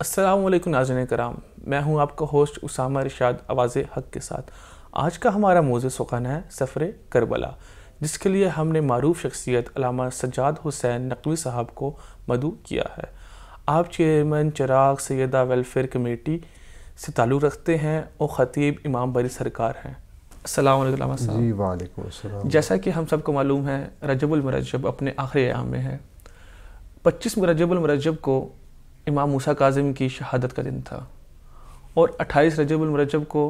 असलम नाजन कराम मैं हूं आपका होस्ट उसामा रिशाद आवाज़ हक के साथ आज का हमारा मौजू सुखाना है सफ़र करबला जिसके लिए हमने मरूफ शख्सियत अलामा सजाद हुसैन नकवी साहब को मदू किया है आप chairman Chirag Saida welfare committee से ताल्लुक़ रखते हैं और ख़तीब इमाम बरी सरकार हैं जी वालेकुम जैसा कि हम सबको मालूम है रजबुलमरजब अपने आखिरी आयाम में है पच्चीस रजबुलमरजब को इमाम मूसा काजिम की शहादत का दिन था और 28 रजबालमरजब को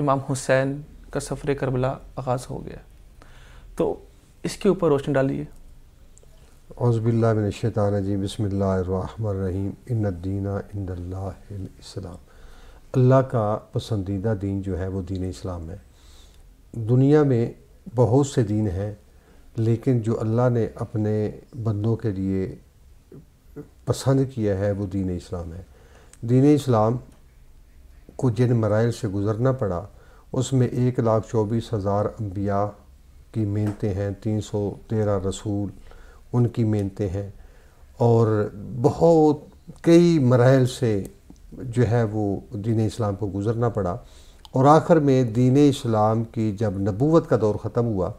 इमाम हुसैन का सफ़र करबला आगाज़ हो गया तो इसके ऊपर रोशनी डालिए औज़बिल्लाशैतान जी बसमीम इन्दीना इस्लाम अल्लाह का पसंदीदा दीन जो है वो दीन इस्लाम है दुनिया में बहुत से दीन हैं लेकिन जो अल्लाह ने अपने बंदों के लिए पसंद किया है वो दीन इस्लाम है दीन इस्लाम को जिन मराइल से गुज़रना पड़ा उसमें एक लाख चौबीस हज़ार अम्बिया की मेहनतें हैं तीन सौ तेरह रसूल उनकी मेहनतें हैं और बहुत कई मराइल से जो है वो दीन इस्लाम को गुज़रना पड़ा और आखिर में दीन इस्लाम की जब नबूवत का दौर ख़त्म हुआ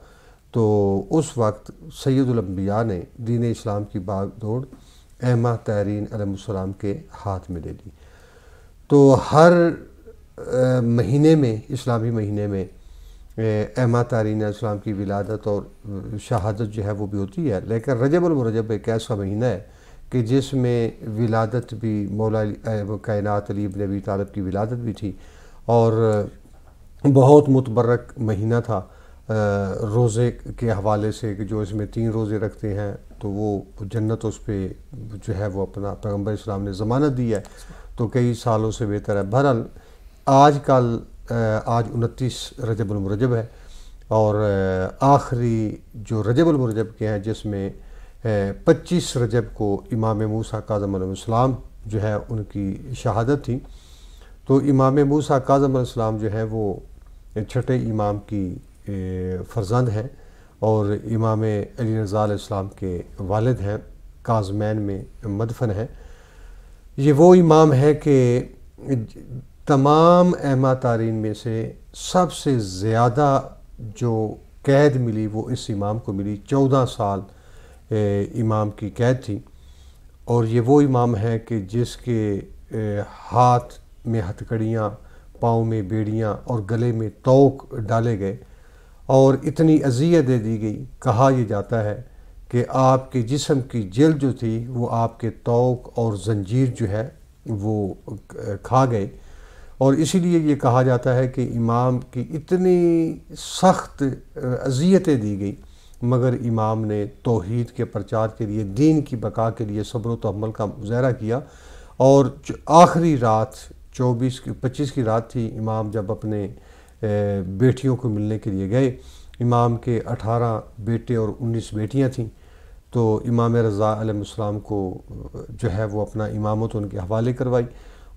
तो उस वक्त सैदुलम्बिया ने दीन इस्लाम की बाग दौड़ अहमा तरीन आलम के हाथ में दे दी तो हर आ, महीने में इस्लामी महीने में अहमा तारीन इस्लाम की विलादत और शहादत जो है वो भी होती है लेकिन रजब एक ऐसा महीना है कि जिसमें विलादत भी मौला कायनात अली नबी तालब की विलादत भी थी और बहुत मुतबरक महीना था रोज़े के हवाले से कि जो इसमें तीन रोज़े रखते हैं तो वो जन्नत उस पर जो है वो अपना पैगम्बर इस्लाम ने ज़मानत दी है तो कई सालों से बेहतर है बहरहाल आज कल आज उनतीस रजबालमरजब है और आखिरी जो रजबालमरजब के हैं जिसमें पच्चीस रजब को इमाम मूसा काजम जो है उनकी शहादत थी तो इमाम मूसा काजम जो है वो छठे इमाम की फर्जंद हैं और इमाम अली रज़ा के वालद हैं काजमैन में मदफन हैं ये वो इमाम है कि तमाम अहमा तारीन में से सबसे ज़्यादा जो कैद मिली वो इस इमाम को मिली चौदह साल इमाम की कैद थी और ये वो इमाम है कि जिसके हाथ में हथकड़ियाँ पाँव में बेड़ियाँ और गले में तोक डाले गए और इतनी अजियत दे दी गई कहा यह जाता है कि आपके जिसम की जल्द जो थी वो आपके तोक और जंजीर जो है वो खा गए और इसीलिए ये कहा जाता है कि इमाम की इतनी सख्त अजियतें दी गई मगर इमाम ने तोहद के प्रचार के लिए दीन की बका के लिए सब्र तमल का मुजहरा किया और आखिरी रात चौबीस की पच्चीस की रात थी इमाम जब अपने बेटियों को मिलने के लिए गए इमाम के 18 बेटे और 19 बेटियां थीं तो इमाम रज़ा अलैहिस्सलाम को जो है वो अपना इमामत उनके हवाले करवाई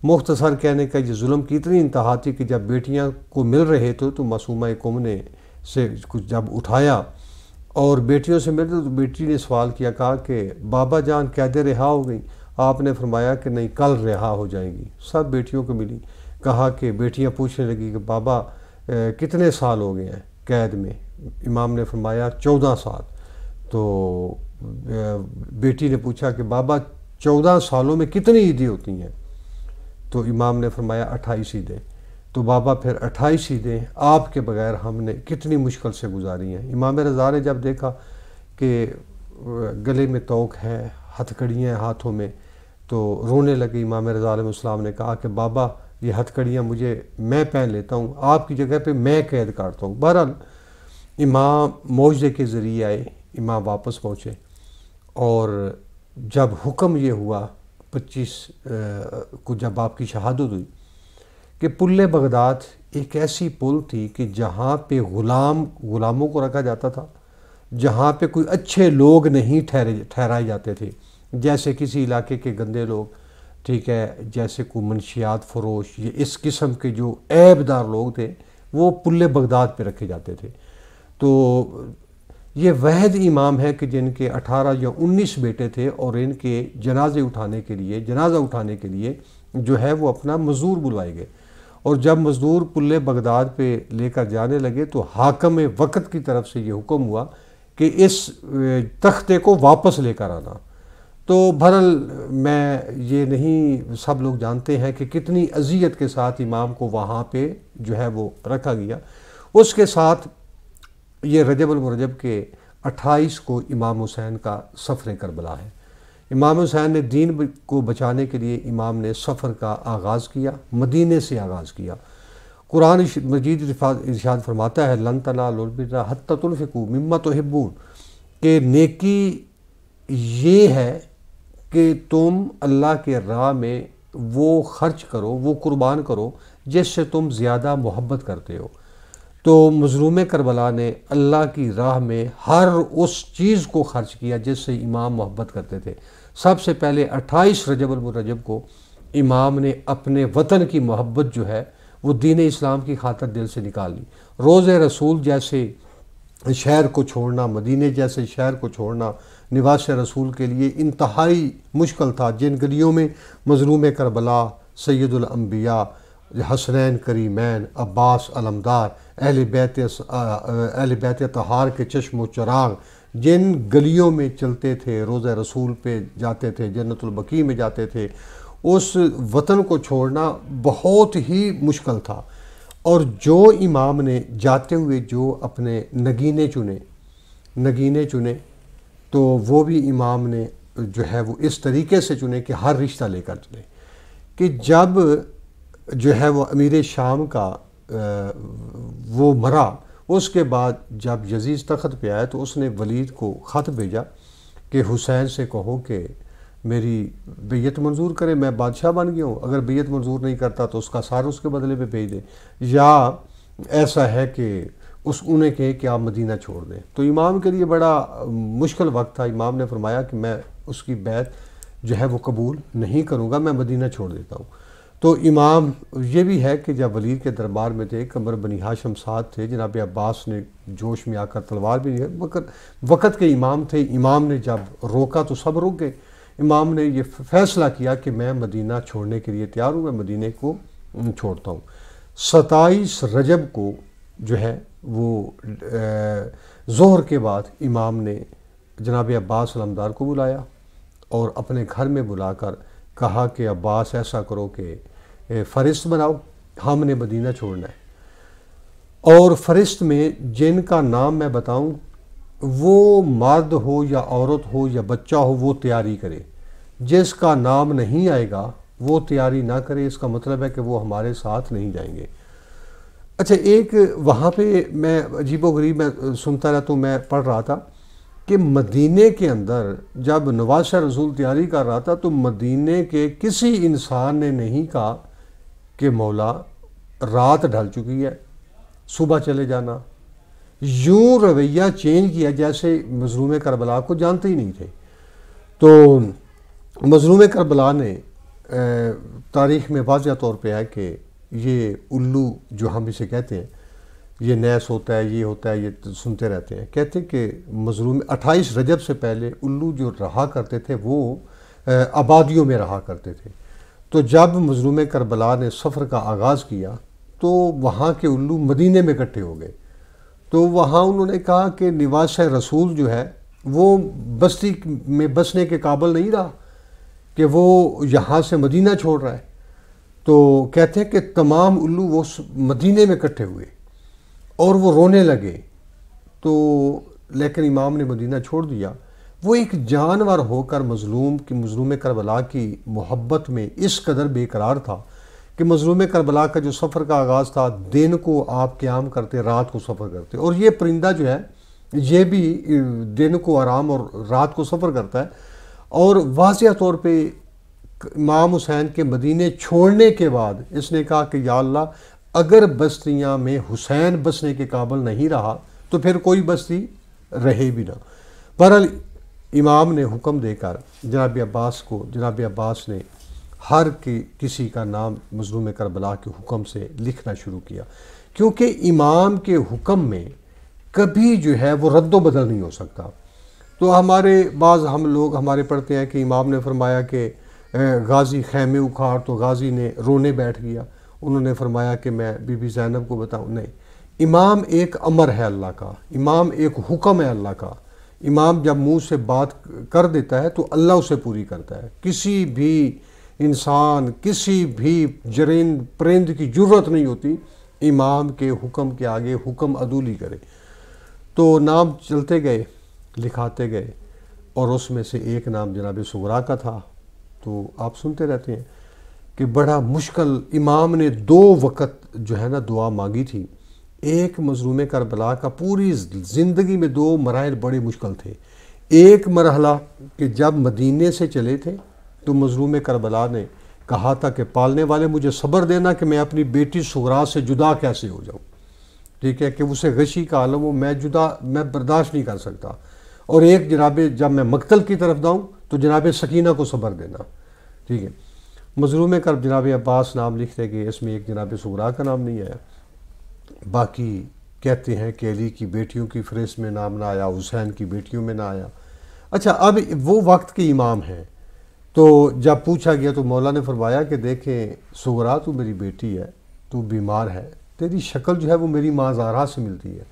मुख्तसर कहने का ये जुल्म की इतनी इंतहा थी कि जब बेटियां को मिल रहे थे तो मासूमा कौम ने से कुछ जब उठाया और बेटियों से मिलते तो बेटी ने सवाल किया कहा कि बाबा जान कैदे रिहा हो गई आपने फरमाया कि नहीं कल रिहा हो जाएंगी सब बेटियों को मिली कहा कि बेटियां पूछने लगी कि बाबा कितने साल हो गए हैं कैद में इमाम ने फरमाया चौदह साल तो बेटी ने पूछा कि बाबा चौदह सालों में कितनी ईदें होती हैं तो इमाम ने फरमाया अट्ठाईस ईदें तो बाबा फिर अट्ठाईस ईदें आपके बगैर हमने कितनी मुश्किल से गुजारी हैं इमाम रज़ा ने जब देखा कि गले में तोक है हथकड़ियाँ हाथों में तो रोने लगे इमाम रज़ा ने कहा कि बाबा ये हथकड़ियाँ मुझे मैं पहन लेता हूँ आपकी जगह पे मैं कैद काटता हूँ बहरहाल इमाम मौजे के ज़रिए आए इमाम वापस पहुँचे और जब हुक्म ये हुआ पच्चीस को जब आपकी शहादत हुई कि पुल बगदाद एक ऐसी पुल थी कि जहाँ पे ग़ुलाम ग़ुलामों को रखा जाता था जहाँ पे कोई अच्छे लोग नहीं ठहरे ठहराए जाते थे जैसे किसी इलाके के गंदे लोग ठीक है जैसे को मनशियात फरोश ये इस किस्म के जो ऐबदार लोग थे वो पुल्ले बगदाद पे रखे जाते थे तो ये वहद इमाम है कि जिनके 18 या 19 बेटे थे और इनके जनाजे उठाने के लिए जनाजा उठाने के लिए जो है वो अपना मज़दूर बुलाए गए और जब मज़दूर पुल्ले बगदाद पे लेकर जाने लगे तो हाकम वक़्त की तरफ से ये हुक्म हुआ कि इस तख्ते को वापस लेकर आना तो भरल मैं ये नहीं सब लोग जानते हैं कि कितनी अजियत के साथ इमाम को वहाँ पे जो है वो रखा गया उसके साथ ये रजबुलमरजब के 28 को इमाम हुसैन का सफ़र करबला है इमाम हुसैन ने दीन को बचाने के लिए इमाम ने सफ़र का आगाज़ किया मदीने से आगाज़ किया कुरान मजीद इर्शाद फरमाता है लन तना लोलबिरा हतुलफ़िकू मम्मत हिब्बून के नेकी ये है कि तुम अल्लाह के राह में वो खर्च करो वो कुर्बान करो जिससे तुम ज़्यादा मोहब्बत करते हो तो मजलूम करबला ने अल्लाह की राह में हर उस चीज़ को खर्च किया जिससे इमाम मोहब्बत करते थे सबसे पहले अट्ठाईस रजब को इमाम ने अपने वतन की मोहब्बत जो है वो दीन इस्लाम की खातर दिल से निकाल ली रोज़ रसूल जैसे शहर को छोड़ना मदीने जैसे शहर को छोड़ना निवास रसूल के लिए इंतहाई मुश्किल था जिन गलियों में मजलूम करबला सैदुलम्बिया हसनैन करीमैन अब्बास अलमदार अहल बैत अहल बैत तहार के चश्मो चराग जिन गलियों में चलते थे रोज़ रसूल पे जाते थे जन्नतुलबकी में जाते थे उस वतन को छोड़ना बहुत ही मुश्किल था और जो इमाम ने जाते हुए जो अपने नगीने चुने नगीने चुने तो वो भी इमाम ने जो है वो इस तरीके से चुने कि हर रिश्ता लेकर चले कि जब जो है वो अमीर शाम का वो मरा उसके बाद जब यजीज़ तख्त पे आया तो उसने वलीद को ख़त भेजा कि हुसैन से कहो कि मेरी बेयत मंजूर करे मैं बादशाह बन गया हूँ अगर बेयत मंजूर नहीं करता तो उसका सार उसके बदले पर भेज दे या ऐसा है कि उस उन्हें कहे कि आप मदीना छोड़ दें तो इमाम के लिए बड़ा मुश्किल वक्त था इमाम ने फरमाया कि मैं उसकी बैत जो है वो कबूल नहीं करूँगा मैं मदीना छोड़ देता हूँ तो इमाम ये भी है कि जब वलीद के दरबार में थे कमर बनी हाशम साद थे जनाब अब्बास ने जोश में आकर तलवार भी वक़्त वक़्त के इमाम थे इमाम ने जब रोका तो सब रुक गए इमाम ने ये फ़ैसला किया कि मैं मदीना छोड़ने के लिए तैयार हूँ मैं मदीने को छोड़ता हूँ सताईस रजब को जो है वो जोहर के बाद इमाम ने जनाब अब्बास अलमदार को बुलाया और अपने घर में बुलाकर कहा कि अब्बास ऐसा करो कि फहरिस्त बनाओ हमने मदीना छोड़ना है और फहरिस्त में जिनका नाम मैं बताऊँ वो मर्द हो या औरत हो या बच्चा हो वो तैयारी करे जिसका नाम नहीं आएगा वो तैयारी ना करे इसका मतलब है कि वो हमारे साथ नहीं जाएंगे अच्छा एक वहाँ पे मैं अजीबो गरीब मैं सुनता रहता हूँ मैं पढ़ रहा था कि मदीने के अंदर जब नवाज शाह रसूल तैयारी कर रहा था तो मदीने के किसी इंसान ने नहीं कहा कि मौला रात ढल चुकी है सुबह चले जाना यूं रवैया चेंज किया जैसे मजलूम करबला को जानते ही नहीं थे तो मजलूम करबला ने तारीख में वाजह तौर पर है कि ये उल्लू जो हम इसे कहते हैं ये नैस होता है ये होता है ये तो सुनते रहते हैं कहते हैं कि मजरूम अट्ठाईस रजब से पहले उल्लू जो रहा करते थे वो आबादियों में रहा करते थे तो जब मजरूम करबला ने सफ़र का आगाज़ किया तो वहाँ के उल्लू मदीने में इकट्ठे हो गए तो वहाँ उन्होंने कहा कि निवास रसूल जो है वो बस्ती में बसने के काबल नहीं रहा कि वो यहाँ से मदीना छोड़ रहा है तो कहते हैं कि तमाम उल्लू वो मदीने में इकट्ठे हुए और वो रोने लगे तो लेकिन इमाम ने मदीना छोड़ दिया वो एक जानवर होकर मजलूम की मजलूम करबला की मोहब्बत में इस कदर बेकरार था कि मजलूम करबला का जो सफ़र का आगाज़ था दिन को आप क्याम करते रात को सफ़र करते और ये परिंदा जो है ये भी दिन को आराम और रात को सफ़र करता है और वाजिया तौर पे इमाम हुसैन के मदीने छोड़ने के बाद इसने कहा कि या अगर बस्तियाँ में हुसैन बसने के काबल नहीं रहा तो फिर कोई बस्ती रहे भी ना पर इमाम ने हुक्म देकर जनाब अब्बास को जनाब अब्बास ने हर के किसी का नाम मजलूम करबला के हुक्म से लिखना शुरू किया क्योंकि इमाम के हुक्म में कभी जो है वो रद्दो बदल नहीं हो सकता तो हमारे बाज़ हम लोग हमारे पढ़ते हैं कि इमाम ने फरमाया कि गाज़ी खैमे उखाड़ तो गाज़ी ने रोने बैठ गया उन्होंने फरमाया कि मैं बीबी जैनब को बताऊँ नहीं इमाम एक अमर है अल्लाह का इमाम एक हुक्म है अल्लाह का इमाम जब मुंह से बात कर देता है तो अल्लाह उसे पूरी करता है किसी भी इंसान किसी भी जरिंद परिंद की जरूरत नहीं होती इमाम के हुक्म के आगे हुक्म अदूली करे तो नाम चलते गए लिखाते गए और उसमें से एक नाम जनाब सुगरा का था तो आप सुनते रहते हैं कि बड़ा मुश्किल इमाम ने दो वक़्त जो है ना दुआ मांगी थी एक मजलूम करबला का पूरी ज़िंदगी में दो मराहल बड़े मुश्किल थे एक मरहला कि जब मदीने से चले थे तो मजलूम करबला ने कहा था कि पालने वाले मुझे सब्र देना कि मैं अपनी बेटी सुगरा से जुदा कैसे हो जाऊँ ठीक है कि उसे गशी का आलम हो मैं जुदा मैं बर्दाश्त नहीं कर सकता और एक जनाबे जब मैं मकतल की तरफ जाऊँ तो जनाब सकीना को सबर देना ठीक है मजरूम कर जनाब अब्बास नाम लिखते गए इसमें एक जनाब सगरा का नाम नहीं आया बाकी कहते हैं कि अली की बेटियों की फ्रेस में नाम ना आया हुसैन की बेटियों में ना आया अच्छा अब वो वक्त के इमाम हैं तो जब पूछा गया तो मौला ने फरमाया कि देखें सगरा तो मेरी बेटी है तू बीमार है तेरी शक्ल जो है वो मेरी माँ जारा से मिलती है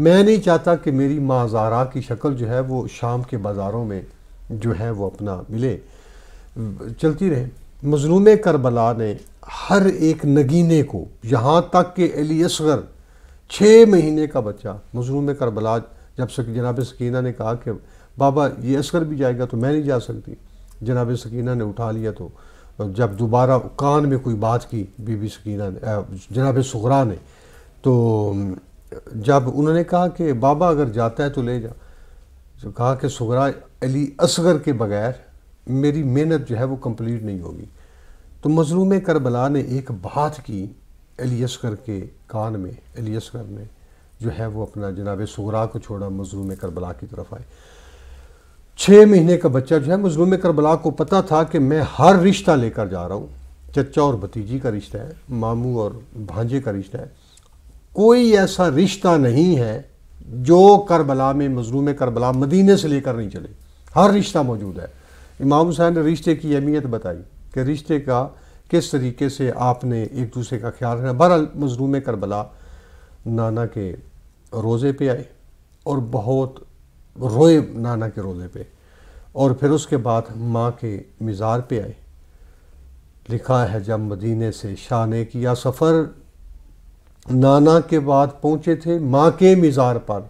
मैं नहीं चाहता कि मेरी माँ जारा की शक्ल जो है वो शाम के बाज़ारों में जो है वो अपना मिले चलती रहे मजलूम करबला ने हर एक नगीने को यहाँ तक कि असगर छः महीने का बच्चा मजलूम करबला जब सक जनाब सकीना ने कहा कि बाबा ये असगर भी जाएगा तो मैं नहीं जा सकती जनाब सकीना ने उठा लिया तो जब दोबारा कान में कोई बात की बीबी सकीना ने जनाब सगरा ने तो जब उन्होंने कहा कि बाबा अगर जाता है तो ले जा तो कहा कि सगरा अली असगर के बगैर मेरी मेहनत जो है वो कम्प्लीट नहीं होगी तो मजलूम करबला ने एक बात की अली असगर के कान में अली असगर ने जो है वो अपना जनाब सगरा को छोड़ा मजलूम करबला की तरफ आए छः महीने का बच्चा जो है मजलूम करबला को पता था कि मैं हर रिश्ता लेकर जा रहा हूँ चचा और भतीजी का रिश्ता है मामू और भांजे का रिश्ता है कोई ऐसा रिश्ता नहीं है जो करबला में मजलूम करबला मदीने से लेकर नहीं चले हर रिश्ता मौजूद है इमाम हुसैन ने रिश्ते की अहमियत बताई कि रिश्ते का किस तरीके से आपने एक दूसरे का ख्याल रखना बहरहाल मजलूम करबला नाना के रोज़े पे आए और बहुत रोए नाना के रोज़े पे और फिर उसके बाद माँ के मज़ार पे आए लिखा है जब मदीने से शाह ने किया सफ़र नाना के बाद पहुँचे थे माँ के मज़ार पर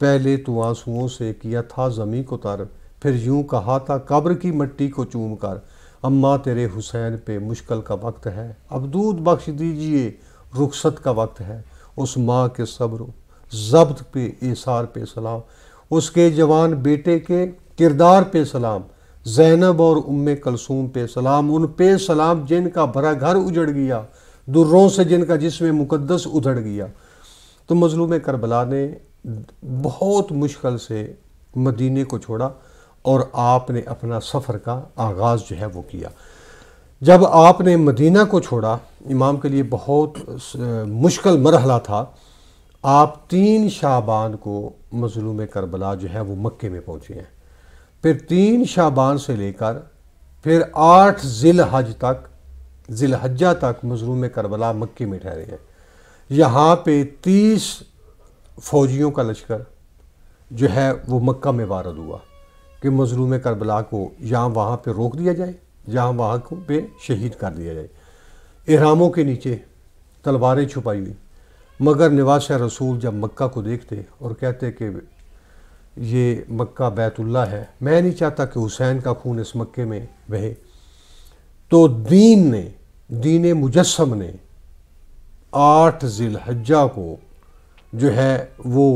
पहले तो आंसुओं से किया था ज़मीन को तारफ़ फिर यूं कहा था कब्र की मिट्टी को चूम कर अम्मा तेरे हुसैन पे मुश्किल का वक्त है अब दूध बख्श दीजिए रुखसत का वक्त है उस माँ के सब्र जब्त पे इसार पे सलाम उसके जवान बेटे के किरदार पे सलाम जैनब और उम कलसूम पे सलाम उन पे सलाम जिनका भरा घर उजड़ गया दुर्रों से जिनका जिसमें मुकद्दस उधड़ गया तो मजलूम करबला ने बहुत मुश्किल से मदीने को छोड़ा और आपने अपना सफ़र का आगाज़ जो है वो किया जब आपने मदीना को छोड़ा इमाम के लिए बहुत मुश्किल मरहला था आप तीन शाबान को मजलूम करबला जो है वो मक्के में पहुँचे हैं फिर तीन शाबान से लेकर फिर आठ ज़िल हज तक ज़िल हजा तक मजलूम करबला मक्के में ठहरे हैं यहाँ पे तीस फौजियों का लश्कर जो है वो मक्का में वारद हुआ कि मजलूम करबला को या वहाँ पर रोक दिया जाए या वहाँ को पे शहीद कर दिया जाए एहरामों के नीचे तलवारें छुपाई हुई मगर निवास रसूल जब मक्का को देखते और कहते कि ये मक्का बैतुल्ला है मैं नहीं चाहता कि हुसैन का खून इस मक्के में बहे तो दीन ने दीन मुजस्म ने आठ हज्जा को जो है वो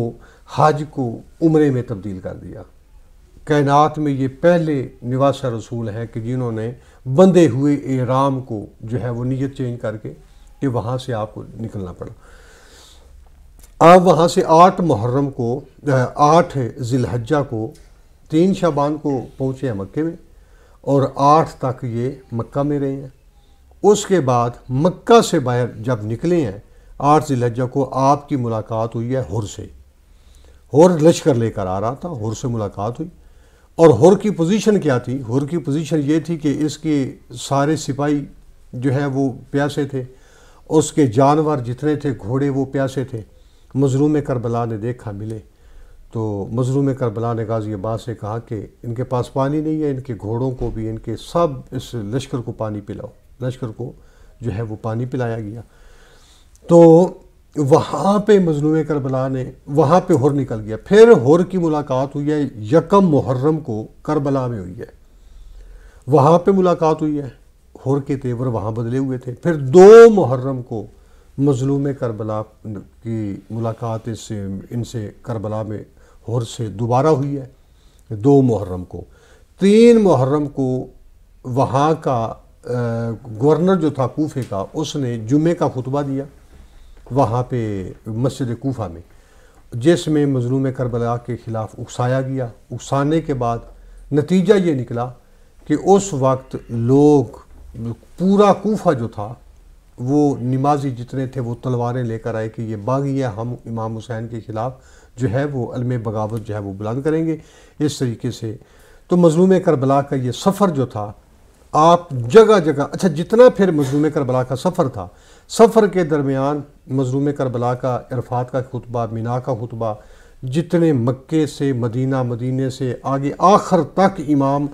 हज को उम्र में तब्दील कर दिया कायनात में ये पहले निवास रसूल हैं कि जिन्होंने बंधे हुए एराम को जो है वो नीयत चेंज करके कि वहाँ से आपको निकलना पड़ा आप वहाँ से आठ मुहर्रम को आठ जिलहज्जा को तीन शाबान को पहुँचे हैं मक्के में और आठ तक ये मक्का में रहे हैं उसके बाद मक्का से बाहर जब निकले हैं आठ जिलहज्जा को आपकी मुलाकात हुई है हुर से हुर लश्कर लेकर आ रहा था हुर से मुलाकात हुई और हुर की पोजीशन क्या थी हुर की पोजीशन ये थी कि इसके सारे सिपाही जो है वो प्यासे थे उसके जानवर जितने थे घोड़े वो प्यासे थे मजरूम करबला ने देखा मिले तो मजरूम करबला ने गाजी अब्बास से कहा कि इनके पास पानी नहीं है इनके घोड़ों को भी इनके सब इस लश्कर को पानी पिलाओ लश्कर को जो है वो पानी पिलाया गया तो वहाँ पे मजनू करबला ने वहाँ पे हुर निकल गया फिर हुर की मुलाकात हुई है यकम मुहर्रम को करबला में हुई है वहाँ पे मुलाकात हुई है हुर के तेवर वहाँ बदले हुए थे फिर दो मुहर्रम को मजलूम करबला की मुलाकात इससे इनसे करबला में हुर से दोबारा हुई है दो मुहर्रम को तीन मुहर्रम को वहाँ का गवर्नर जो था कोफे का उसने जुमे का खुतबा दिया वहाँ पे मस्जिद कोफा में जिसमें मजलूम करबला के ख़िलाफ़ उकसाया गया उकसाने के बाद नतीजा ये निकला कि उस वक्त लोग पूरा कोफा जो था वो नमाजी जितने थे वो तलवारें लेकर आए कि ये बागी है हम इमाम हुसैन के ख़िलाफ़ जो है वो अलम बगावत जो है वो बुलंद करेंगे इस तरीके से तो मजलूम करबला का ये सफ़र जो था आप जगह जगह अच्छा जितना फिर मजलूम करबला का सफ़र था सफ़र के दरमियान मजलूम करबला का इरफात का खुतबा मीना का खुतबा जितने मक्के से मदीना मदीने से आगे आखिर तक इमाम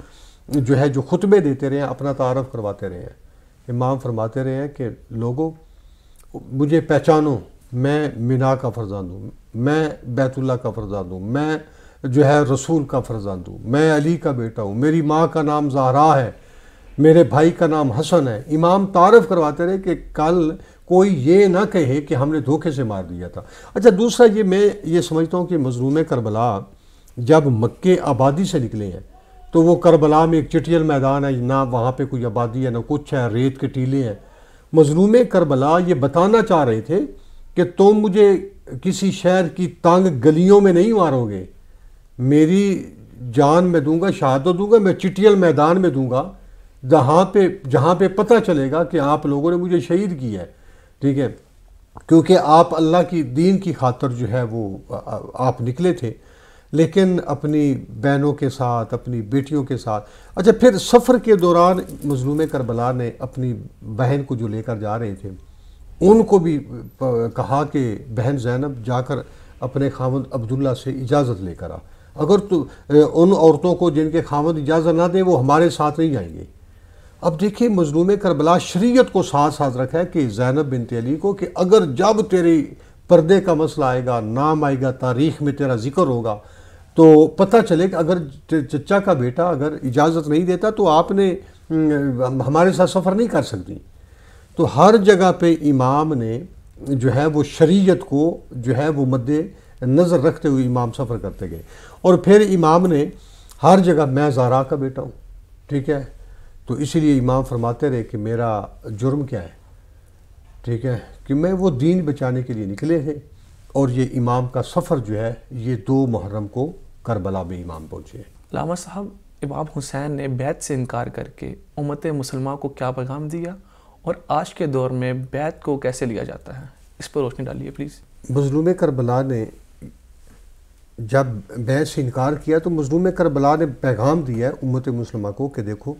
जो है जो खुतबे देते रहे हैं अपना तारफ़ करवाते रहे हैं इमाम फरमाते रहे हैं कि लोगों मुझे पहचानो मैं मीना का फ़र्जान हूँ मैं बैतुल्ला का फ़र्जान हूँ मैं जो है रसूल का फ़र्जान हूँ मैं अली का बेटा हूँ मेरी माँ का नाम जहरा है मेरे भाई का नाम हसन है इमाम तारफ करवाते रहे कि कल कोई ये ना कहे कि हमने धोखे से मार दिया था अच्छा दूसरा ये मैं ये समझता हूँ कि मजलूम करबला जब मक्के आबादी से निकले हैं तो वो करबला में एक चिटियल मैदान है ना वहाँ पे कोई आबादी है ना कुछ है रेत के टीले हैं मजलूम करबला ये बताना चाह रहे थे कि तुम तो मुझे किसी शहर की तंग गलियों में नहीं मारोगे मेरी जान मैं दूंगा शहादत दूंगा मैं चिटियल मैदान में दूंगा जहाँ पे जहाँ पे पता चलेगा कि आप लोगों ने मुझे शहीद किया है ठीक है क्योंकि आप अल्लाह की दीन की खातर जो है वो आप निकले थे लेकिन अपनी बहनों के साथ अपनी बेटियों के साथ अच्छा फिर सफ़र के दौरान मजलूम करबला ने अपनी बहन को जो लेकर जा रहे थे उनको भी कहा कि बहन जैनब जाकर अपने खामद अब्दुल्ला से इजाज़त लेकर आ अगर तो उन औरतों को जिनके खामद इजाज़त ना दें वो हमारे साथ नहीं जाएंगे अब देखिए मजलूम करबला शरीयत को साथ साथ रखा है कि जैनब बिन अली को कि अगर जब तेरी पर्दे का मसला आएगा नाम आएगा तारीख में तेरा जिक्र होगा तो पता चले कि अगर चचा का बेटा अगर इजाज़त नहीं देता तो आपने हम्म, हमारे साथ सफ़र नहीं कर सकती तो हर जगह पे इमाम ने जो है वो शरीयत को जो है वो मद्द नज़र रखते हुए इमाम सफ़र करते गए और फिर इमाम ने हर जगह मैं जारा का बेटा हूँ ठीक है तो इसीलिए इमाम फरमाते रहे कि मेरा जुर्म क्या है ठीक है कि मैं वो दीन बचाने के लिए निकले थे और ये इमाम का सफ़र जो है ये दो मुहर्रम को करबला में इमाम पहुँचे लामा साहब इमाम हुसैन ने बैत से इनकार करके उमत मुसलमान को क्या पैगाम दिया और आज के दौर में बैत को कैसे लिया जाता है इस पर रोशनी डालिए प्लीज़ मजलूम करबला ने जब बैत से इनकार किया तो मजलूम करबला ने पैगाम दिया उम्मत मुसलमा को कि देखो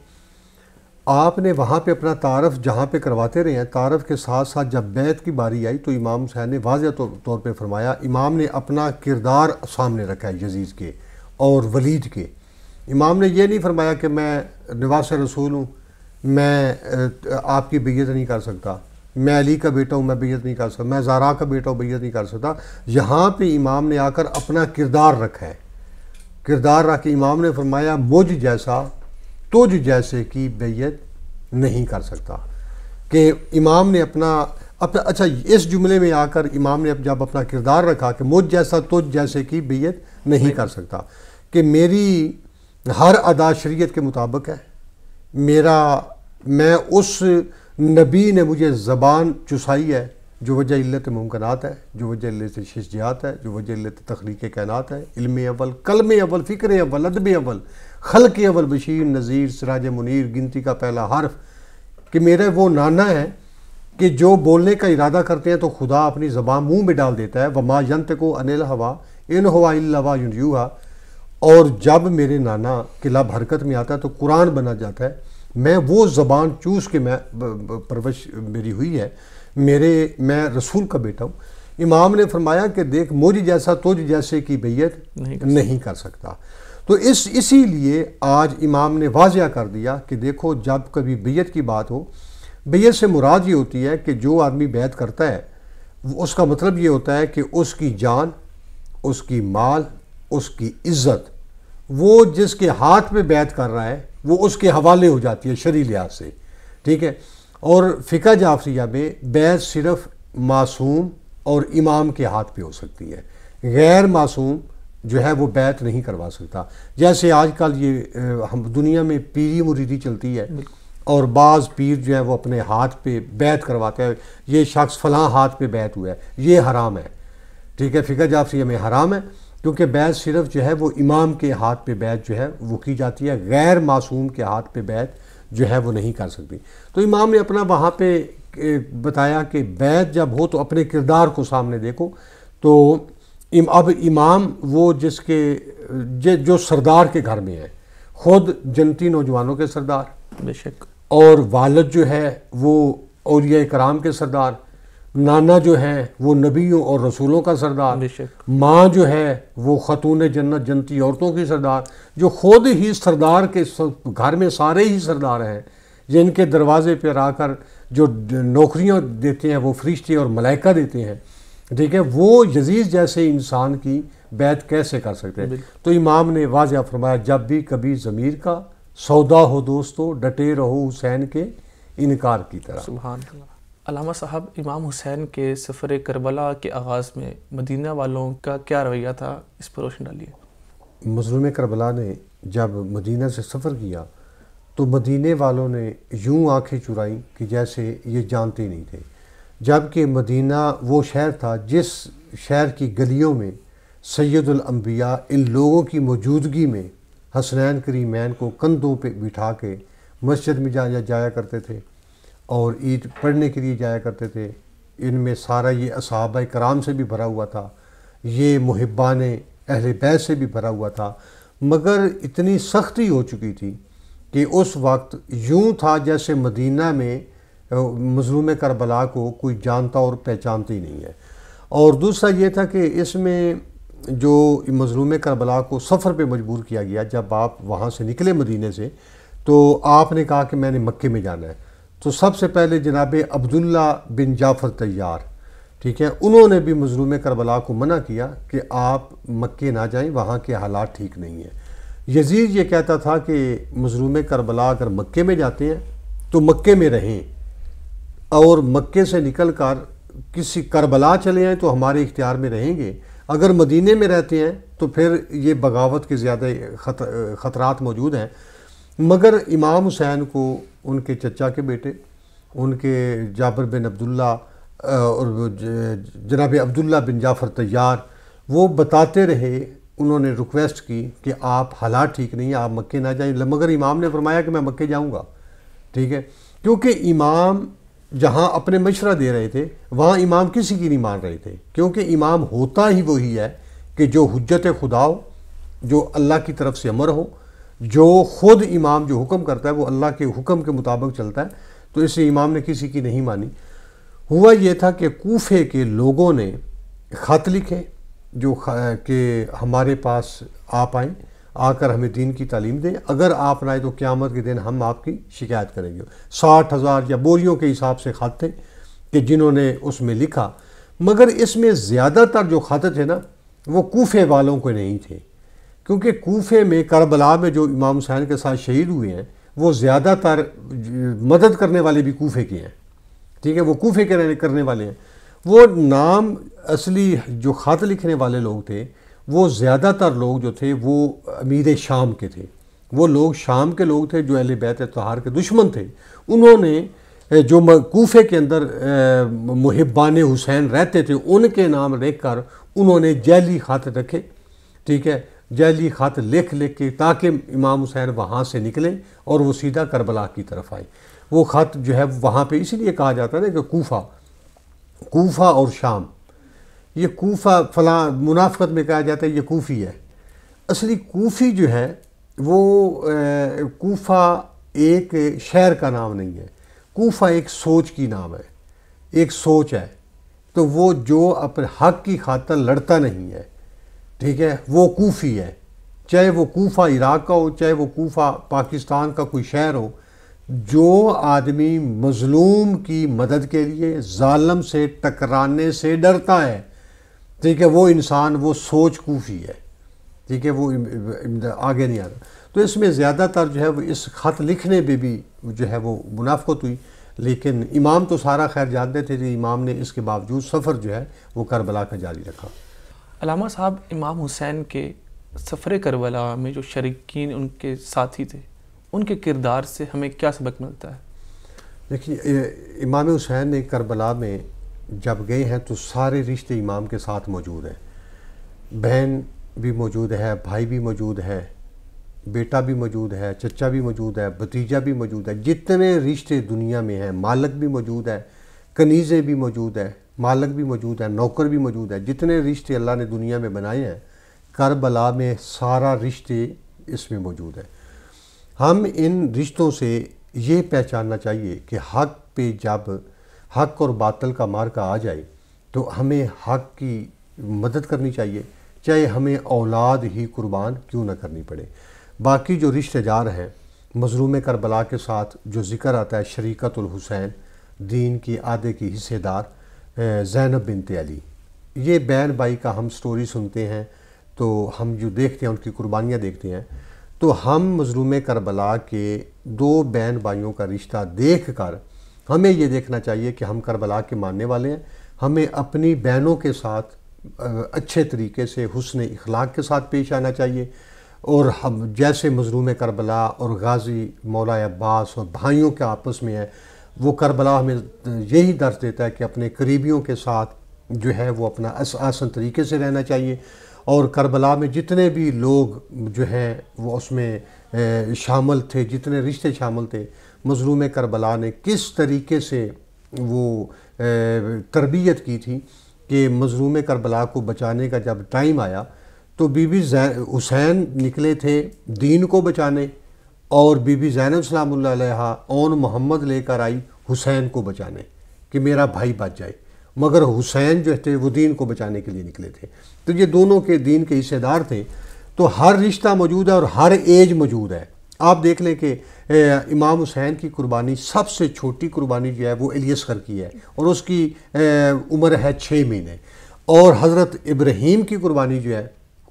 आपने वहाँ पे अपना तारफ़ जहाँ पे करवाते रहे हैं तारफ़ के साथ साथ जब बैत की बारी आई तो इमाम हुसैन ने वाजह तौर पर फरमाया इमाम ने अपना किरदार सामने रखा है यजीज़ के और वलीद के इमाम ने यह नहीं फरमाया कि मैं नवास रसूल हूँ मैं आपकी बेयत नहीं कर सकता मैं अली का बेटा हूँ मैं बेयत नहीं कर सकता मैं जारा का बेटा हूँ बेयत नहीं कर सकता यहाँ पर इमाम ने आकर अपना किरदार रखा है किरदार रख इमाम ने फरमाया मुझ जैसा तो जो जैसे की बैत नहीं कर सकता कि इमाम ने अपना अपना अच्छा इस जुमले में आकर इमाम ने जब अपना किरदार रखा कि मुझ जैसा तो जैसे कि बैत नहीं कर सकता कि मेरी हर अदा शरीयत के मुताबिक है मेरा मैं उस नबी ने मुझे ज़बान चुसाई है जो वजह इल्लत मुमकिनत है जो वजह इल्लत शिशजात है जो वजह इल्लत तखलीक कैनात है इल्म अव्वल कलम अव्वल फ़िक्र अव्वल अदब अव्वल खल के अवल बशीर नज़ीर सराज मुनीर गिनती का पहला हर्फ कि मेरे वो नाना है कि जो बोलने का इरादा करते हैं तो खुदा अपनी ज़बान मुंह में डाल देता है वमा यंत को अनिल हवा इन हवा इलावा यूहा और जब मेरे नाना किला भरकत में आता है तो कुरान बना जाता है मैं वो ज़बान चूस के मैं परवश मेरी हुई है मेरे मैं रसूल का बेटा हूँ इमाम ने फरमाया कि देख मुझ जैसा तुझ जैसे की बैयत नहीं, नहीं कर सकता तो इस इसीलिए आज इमाम ने वाजिया कर दिया कि देखो जब कभी बैत की बात हो बैत से मुराद ये होती है कि जो आदमी बैत करता है उसका मतलब ये होता है कि उसकी जान उसकी माल उसकी इज्जत वो जिसके हाथ में बैत कर रहा है वो उसके हवाले हो जाती है शरी लिहाज से ठीक है और फ़िका जाफरिया में बैत सिर्फ मासूम और इमाम के हाथ पे हो सकती है गैर मासूम जो है वो बैत नहीं करवा सकता जैसे आजकल ये हम दुनिया में पीरी मुरीदी चलती है और बाज़ पीर जो है वो अपने हाथ पे बैत करवाते हैं ये शख्स फलां हाथ पे बैत हुआ है ये हराम है ठीक है फ़िक्र से में हराम है क्योंकि बैत सिर्फ जो है वो इमाम के हाथ पे बैत जो है वो की जाती है गैर मासूम के हाथ पे बैत जो है वो नहीं कर सकती तो इमाम ने अपना वहाँ पे बताया कि बैत जब हो तो अपने किरदार को सामने देखो तो इम, अब इमाम वो जिसके जे, जो सरदार के घर में है खुद जनती नौजवानों के सरदार बेशक और वालद जो है वो औलिया कराम के सरदार नाना जो है वो नबियों और रसूलों का सरदार माँ जो है वो ख़तून जन्नत जनती औरतों की सरदार जो खुद ही सरदार के घर में सारे ही सरदार हैं जिनके दरवाजे पर आकर जो नौकरियाँ देते हैं वो फरिश्ते और मलाइका देते हैं ठीक है वो यजीज़ जैसे इंसान की बैत कैसे कर सकते हैं तो इमाम ने वाजह फरमाया जब भी कभी ज़मीर का सौदा हो दोस्तों डटे रहो हुसैन के इनकार की तरह सुबहान अलामा साहब इमाम हुसैन के सफ़र करबला के आगाज़ में मदीना वालों का क्या रवैया था इस पर रोशन डालिए मजलूम करबला ने जब मदीना से सफ़र किया तो मदीने वालों ने यूं आंखें चुराई कि जैसे ये जानते नहीं थे जबकि मदीना वो शहर था जिस शहर की गलियों में सैदुलम्बिया इन लोगों की मौजूदगी में हसनैन करीमैन को कंधों पे बिठा के मस्जिद में जाया जाया करते थे और ईद पढ़ने के लिए जाया करते थे इनमें सारा ये असहाब कराम से भी भरा हुआ था ये मुहिबान अहल बैत से भी भरा हुआ था मगर इतनी सख्ती हो चुकी थी कि उस वक्त यूँ था जैसे मदीना में मजलूम करबला को कोई जानता और पहचानता ही नहीं है और दूसरा ये था कि इसमें जो मजलूम करबला को सफ़र पे मजबूर किया गया जब आप वहाँ से निकले मदीने से तो आपने कहा कि मैंने मक्के में जाना है तो सबसे पहले जनाब अब्दुल्ला बिन जाफ़र तैयार ठीक है उन्होंने भी मजलूम करबला को मना किया कि आप मक्के ना जाएं वहाँ के हालात ठीक नहीं हैं यजीज़ ये कहता था कि मजलूम करबला अगर मक्के में जाते हैं तो मक्के में रहें और मक्के से निकल कर किसी करबला चले आएँ तो हमारे इख्तियार में रहेंगे अगर मदीने में रहते हैं तो फिर ये बगावत के ज़्यादा खत, ख़तरात मौजूद हैं मगर इमाम हुसैन को उनके चचा के बेटे उनके जाबर बिन अब्दुल्ला और जनाब अब्दुल्ला बिन जाफ़र तैयार वो बताते रहे उन्होंने रिक्वेस्ट की कि आप हालात ठीक नहीं आप मक्के ना जाएं मगर इमाम ने फरमाया कि मैं मक्के जाऊंगा ठीक है क्योंकि इमाम जहाँ अपने मशरा दे रहे थे वहाँ इमाम किसी की नहीं मान रहे थे क्योंकि इमाम होता ही वही है कि जो हजत खुदा हो जो अल्लाह की तरफ से अमर हो जो ख़ुद इमाम जो हुक्म करता है वो अल्लाह के हुक्म के मुताबिक चलता है तो इसे इमाम ने किसी की नहीं मानी हुआ ये था कि कोफे के लोगों ने ख़त लिखे जो के हमारे पास आ पाएँ आकर हमें दीन की तालीम दें अगर आप ना आए तो क़्यामत के दिन हम आपकी शिकायत करेंगे साठ हज़ार या बोरियों के हिसाब से ख़त थे कि जिन्होंने उसमें लिखा मगर इसमें ज़्यादातर जो ख़त थे ना वो कोफे वालों को नहीं थे क्योंकि कोफे में करबला में जो इमाम हुसैन के साथ शहीद हुए हैं वो ज़्यादातर मदद करने वाले भी कोफे के हैं ठीक है वो कोफे के करने वाले हैं वो नाम असली जो ख़त लिखने वाले लोग थे वो ज़्यादातर लोग जो थे वो अमीर शाम के थे वो लोग शाम के लोग थे जो अहल बैत तहार के दुश्मन थे उन्होंने जो मकूफ़े के अंदर मुहब्बान हुसैन रहते थे उनके नाम रख कर उन्होंने जैली खत रखे ठीक है जैली खत लिख लिख के ताकि इमाम हुसैन वहाँ से निकलें और वो सीधा करबला की तरफ आए वो ख़त जो है वहाँ पे इसीलिए कहा जाता है ना कि कोफा कोफा और शाम ये कोफा फलां मुनाफ़त में कहा जाता है ये कोफ़ी है असली कोफ़ी जो है वो कोफ़ा एक शहर का नाम नहीं है कोफ़ा एक सोच की नाम है एक सोच है तो वो जो अपने हक की खातर लड़ता नहीं है ठीक है वो कोफ़ी है चाहे वो कोफ़ा इराक़ का हो चाहे वो कोफ़ा पाकिस्तान का कोई शहर हो जो आदमी मज़लूम की मदद के लिए ालम से टकराने से डरता है ठीक है वो इंसान वो सोच कूफी है ठीक है वो आगे नहीं आता तो इसमें ज़्यादातर जो है वो इस ख़त लिखने पर भी जो है वो मुनाफत हुई लेकिन इमाम तो सारा खैर जानते थे कि इमाम ने इसके बावजूद सफ़र जो है वो करबला का जारी रखा अलामा साहब इमाम हुसैन के सफ़र करबला में जो शर्किन उनके साथी थे उनके किरदार से हमें क्या सबक मिलता है देखिए इमाम हुसैन ने करबला में जब गए हैं तो सारे रिश्ते इमाम के साथ मौजूद हैं बहन भी मौजूद है भाई भी मौजूद है बेटा भी मौजूद है चचा भी मौजूद है भतीजा भी मौजूद है जितने रिश्ते दुनिया में हैं मालक भी मौजूद है कनीज़े भी मौजूद है मालक भी मौजूद है नौकर भी मौजूद है जितने रिश्ते अल्लाह ने दुनिया में बनाए हैं करबला में सारा रिश्ते इसमें मौजूद है हम इन रिश्तों से ये पहचानना चाहिए कि हक पे जब हक और बातल का मार्ग आ जाए तो हमें हक की मदद करनी चाहिए चाहे हमें औलाद ही कुर्बान क्यों ना करनी पड़े बाकी जो रिश्तेदार हैं मजलूम करबला के साथ जो ज़िक्र आता है हुसैन दीन की आधे की हिस्सेदार जैनब बिनते अली ये बैन बाई का हम स्टोरी सुनते हैं तो हम जो देखते हैं उनकी कुर्बानियाँ देखते हैं तो हम मजलूम करबला के दो बैन बाइयों का रिश्ता देख कर हमें ये देखना चाहिए कि हम करबला के मानने वाले हैं हमें अपनी बहनों के साथ अच्छे तरीके से हुसन इखलाक के साथ पेश आना चाहिए और हम जैसे मजलूम करबला और गाजी मौला अब्बास और भाइयों के आपस में है वो करबला हमें यही दर्ज देता है कि अपने करीबियों के साथ जो है वो अपना आसन तरीके से रहना चाहिए और करबला में जितने भी लोग जो हैं वो उसमें शामिल थे जितने रिश्ते शामिल थे मजलूम करबला ने किस तरीके से वो तरबियत की थी कि मजलूम करबला को बचाने का जब टाइम आया तो बीबी हुसैन निकले थे दीन को बचाने और बीबी जैनब सलाम्ला ओन मोहम्मद लेकर आई हुसैन को बचाने कि मेरा भाई बच जाए मगर हुसैन जो थे वो दीन को बचाने के लिए निकले थे तो ये दोनों के दीन के हिस्सेदार थे तो हर रिश्ता मौजूद है और हर एज मौजूद है आप देख लें कि इमाम हुसैन की कुर्बानी सबसे छोटी कुर्बानी जो है वो एलियसगर की है और उसकी उम्र है छः महीने और हज़रत इब्राहिम की कुर्बानी जो है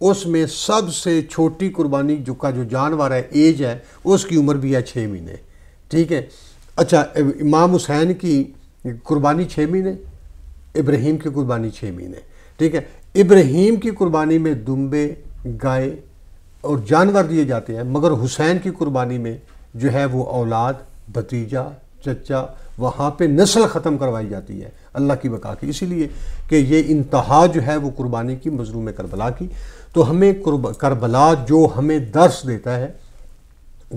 उसमें सबसे छोटी कुर्बानी जो का जो जानवर है एज है उसकी उम्र भी है छः महीने ठीक है अच्छा इमाम हुसैन की कुर्बानी छः महीने इब्राहीम की कुर्बानी छः महीने ठीक है इब्राहिम की कुर्बानी में दुम्बे गाय और जानवर दिए जाते हैं मगर हुसैन की कुर्बानी में जो है वो औलाद भतीजा चचा वहाँ पे नस्ल ख़त्म करवाई जाती है अल्लाह की बका की इसीलिए कि ये इंतहा जो है वो कुर्बानी की मजलूम करबला की तो हमें करबला जो हमें दर्स देता है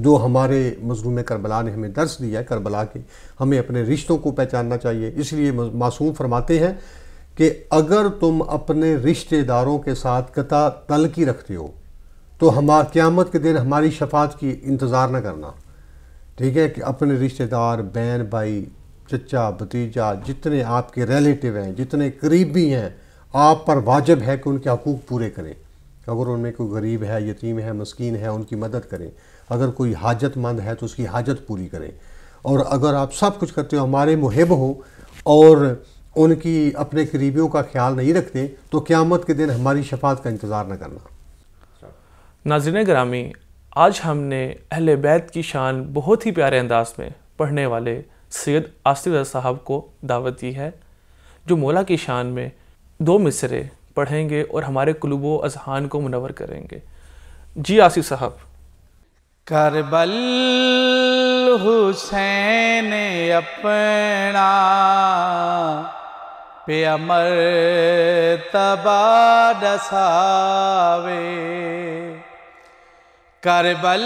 जो हमारे मजलूम करबला ने हमें दर्स दिया है करबला के हमें अपने रिश्तों को पहचानना चाहिए इसलिए मासूम फरमाते हैं कि अगर तुम अपने रिश्तेदारों के साथ कता तल की रखते हो तो हमार क़्यामत के दिन हमारी शफात की इंतज़ार न करना ठीक है कि अपने रिश्तेदार बहन भाई चचा भतीजा जितने आपके रिलेटिव हैं जितने करीबी हैं आप पर वाजिब है कि उनके हकूक़ पूरे करें अगर उनमें कोई गरीब है यतीम है मस्किन है उनकी मदद करें अगर कोई हाजतमंद है तो उसकी हाजत पूरी करें और अगर आप सब कुछ करते हो हमारे मुहब हो और उनकी अपने करीबियों का ख्याल नहीं रखते तो क़्यामत के दिन हमारी शफात का इंतज़ार न करना नाजरन ग्रामी आज हमने अहल बैत की शान बहुत ही प्यारे अंदाज में पढ़ने वाले सैयद आसिफ साहब को दावत दी है जो मौला की शान में दो मिसरे पढ़ेंगे और हमारे क्लूब अजहान को मुनवर करेंगे जी आसिफ साहब करबल हुसैन अपना पे अमर तबा दसावे करबल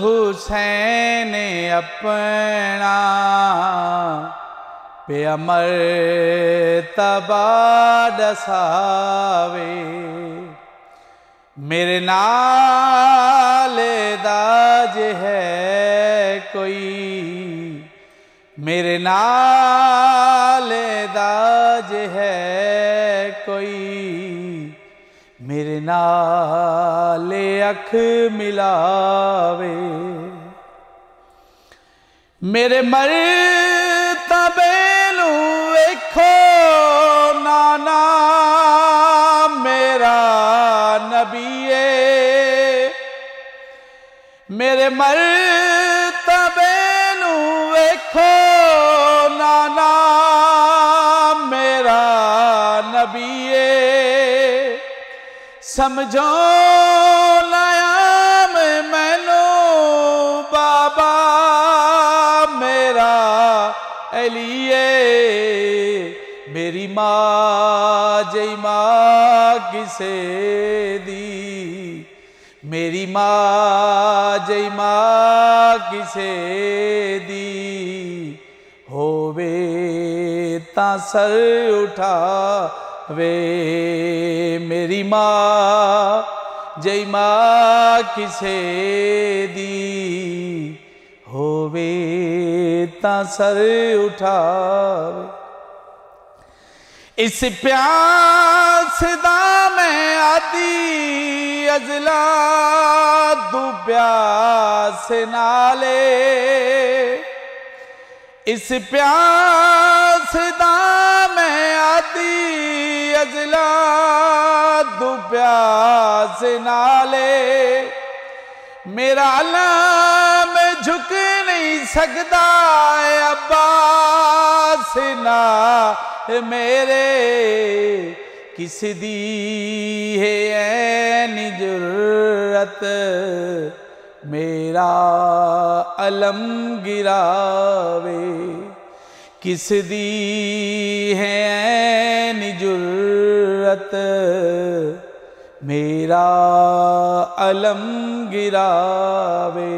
हुसैन अपना पे अमर तबा मेरे नाल दाज है कोई मेरे नाल नाले अख मिलावे मेरे मर तबे वेखो नाना मेरा नबीए मेरे मर समझो लयाम मैनो बाबा मेरा अलिए मेरी माँ जय माँ किसे दी मेरी माँ जय माँ किसे दी होवे ता सर उठा वे मेरी माँ जय माँ किसे दी होवे ता सर उठा इस प्यास दा मैं आदि अजला दू प्यास नाले इस प्यास दा मैं अजला दुप्या से नाले मेरा लाम झुक नहीं सकता अब्बास ना मेरे किस दी है जुर्रत मेरा अलम गिरावे किस दी है निजुरत मेरा अलम गिरावे